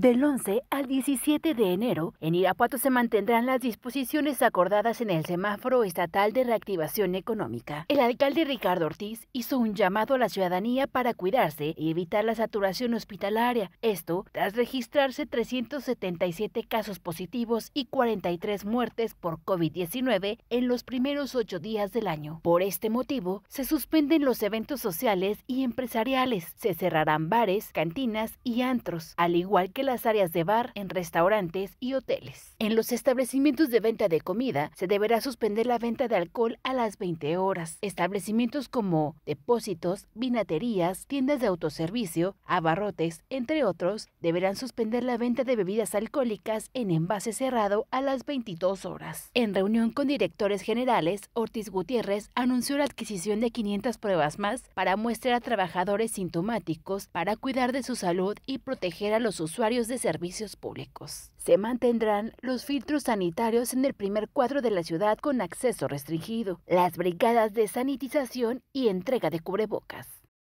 Del 11 al 17 de enero, en Irapuato se mantendrán las disposiciones acordadas en el semáforo estatal de reactivación económica. El alcalde Ricardo Ortiz hizo un llamado a la ciudadanía para cuidarse y evitar la saturación hospitalaria. Esto tras registrarse 377 casos positivos y 43 muertes por COVID-19 en los primeros ocho días del año. Por este motivo, se suspenden los eventos sociales y empresariales. Se cerrarán bares, cantinas y antros, al igual que las áreas de bar, en restaurantes y hoteles. En los establecimientos de venta de comida se deberá suspender la venta de alcohol a las 20 horas. Establecimientos como depósitos, vinaterías, tiendas de autoservicio, abarrotes, entre otros, deberán suspender la venta de bebidas alcohólicas en envase cerrado a las 22 horas. En reunión con directores generales, Ortiz Gutiérrez anunció la adquisición de 500 pruebas más para muestrear a trabajadores sintomáticos para cuidar de su salud y proteger a los usuarios de servicios públicos. Se mantendrán los filtros sanitarios en el primer cuadro de la ciudad con acceso restringido, las brigadas de sanitización y entrega de cubrebocas.